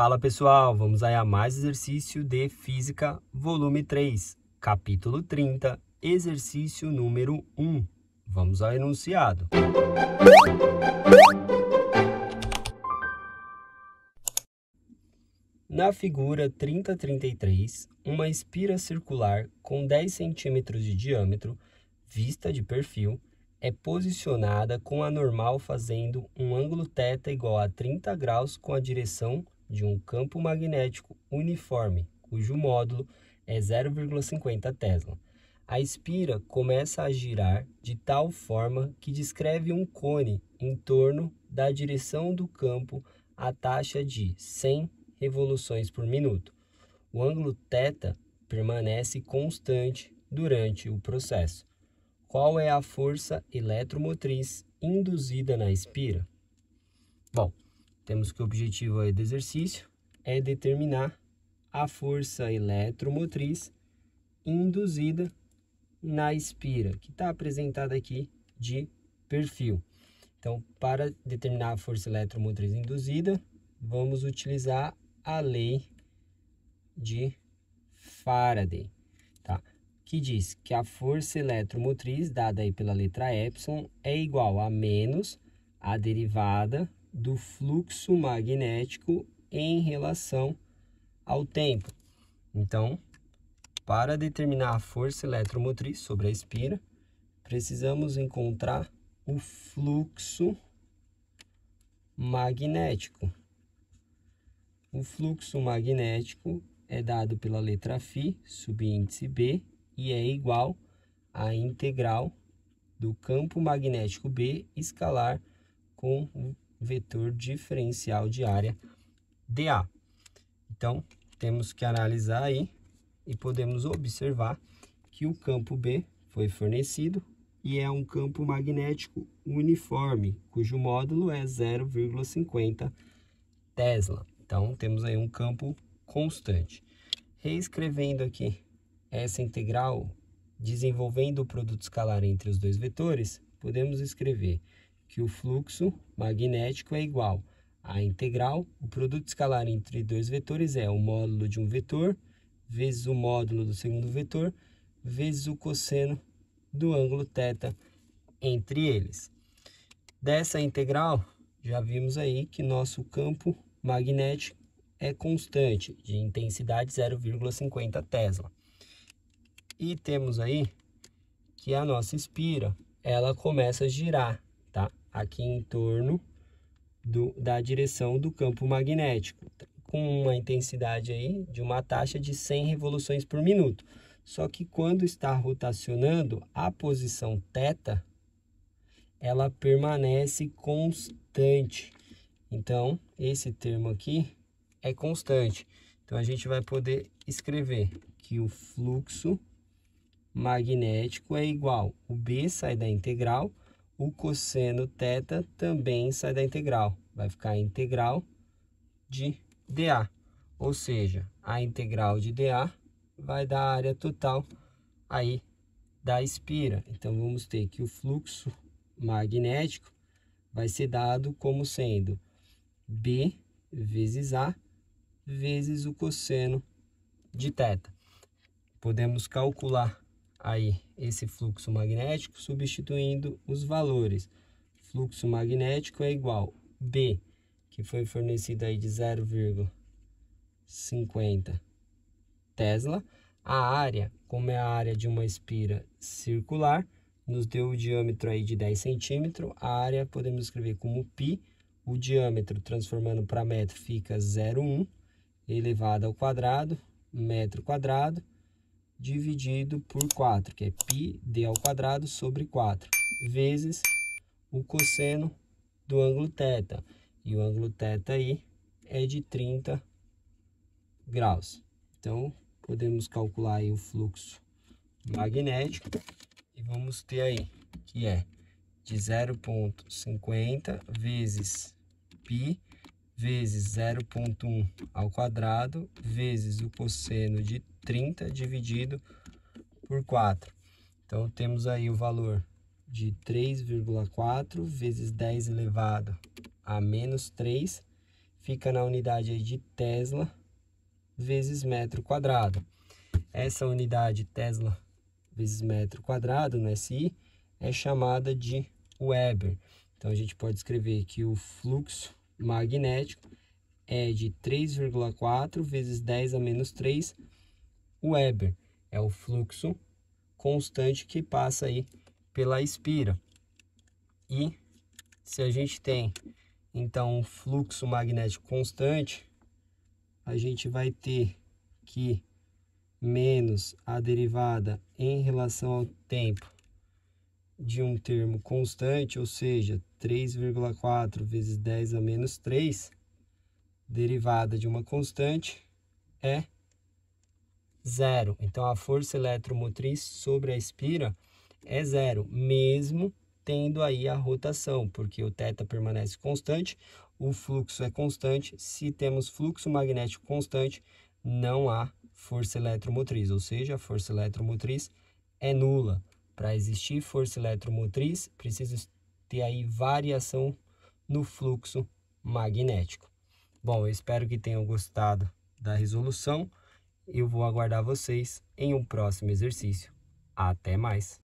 Fala pessoal, vamos aí a mais exercício de Física, volume 3, capítulo 30, exercício número 1. Vamos ao enunciado. Na figura 3033, uma espira circular com 10 centímetros de diâmetro, vista de perfil, é posicionada com a normal fazendo um ângulo θ igual a 30 graus com a direção de um campo magnético uniforme, cujo módulo é 0,50 Tesla. A espira começa a girar de tal forma que descreve um cone em torno da direção do campo a taxa de 100 revoluções por minuto. O ângulo θ permanece constante durante o processo. Qual é a força eletromotriz induzida na espira? Bom, temos que o objetivo aí do exercício é determinar a força eletromotriz induzida na espira, que está apresentada aqui de perfil. Então, para determinar a força eletromotriz induzida, vamos utilizar a lei de Faraday, tá? que diz que a força eletromotriz, dada aí pela letra ε, é igual a menos a derivada do fluxo magnético em relação ao tempo. Então, para determinar a força eletromotriz sobre a espira, precisamos encontrar o fluxo magnético. O fluxo magnético é dado pela letra Φ, subíndice B, e é igual à integral do campo magnético B escalar com o vetor diferencial de área dA. Então, temos que analisar aí e podemos observar que o campo B foi fornecido e é um campo magnético uniforme, cujo módulo é 0,50 Tesla. Então, temos aí um campo constante. Reescrevendo aqui essa integral, desenvolvendo o produto escalar entre os dois vetores, podemos escrever que o fluxo magnético é igual à integral, o produto escalar entre dois vetores é o módulo de um vetor vezes o módulo do segundo vetor vezes o cosseno do ângulo θ entre eles. Dessa integral, já vimos aí que nosso campo magnético é constante, de intensidade 0,50 Tesla. E temos aí que a nossa espira, ela começa a girar aqui em torno do, da direção do campo magnético, com uma intensidade aí de uma taxa de 100 revoluções por minuto. Só que quando está rotacionando, a posição θ ela permanece constante. Então, esse termo aqui é constante. Então, a gente vai poder escrever que o fluxo magnético é igual, o B sai da integral o cosseno θ também sai da integral. Vai ficar a integral de dA. Ou seja, a integral de dA vai dar a área total aí da espira. Então, vamos ter que o fluxo magnético vai ser dado como sendo B vezes A vezes o cosseno de θ. Podemos calcular aí esse fluxo magnético substituindo os valores. Fluxo magnético é igual B, que foi fornecido aí de 0,50 Tesla. A área, como é a área de uma espira circular, nos deu o diâmetro aí de 10 centímetros. A área podemos escrever como π. O diâmetro, transformando para metro, fica 0,1 elevado ao quadrado, metro quadrado dividido por 4, que é πd ao quadrado sobre 4, vezes o cosseno do ângulo θ. E o ângulo θ aí é de 30 graus. Então, podemos calcular aí o fluxo magnético e vamos ter aí que é de 0,50 vezes π vezes 0,1 ao quadrado vezes o cosseno de 30 dividido por 4. Então temos aí o valor de 3,4 vezes 10 elevado a menos 3, fica na unidade de Tesla vezes metro quadrado. Essa unidade Tesla vezes metro quadrado no SI é chamada de Weber. Então a gente pode escrever que o fluxo magnético é de 3,4 vezes 10 a menos 3 Weber. É o fluxo constante que passa aí pela espira. E se a gente tem então um fluxo magnético constante, a gente vai ter que menos a derivada em relação ao tempo de um termo constante, ou seja, 3,4 vezes 10 a menos 3, derivada de uma constante, é zero. Então, a força eletromotriz sobre a espira é zero, mesmo tendo aí a rotação, porque o θ permanece constante, o fluxo é constante. Se temos fluxo magnético constante, não há força eletromotriz, ou seja, a força eletromotriz é nula. Para existir força eletromotriz, precisa ter aí variação no fluxo magnético. Bom, eu espero que tenham gostado da resolução. Eu vou aguardar vocês em um próximo exercício. Até mais!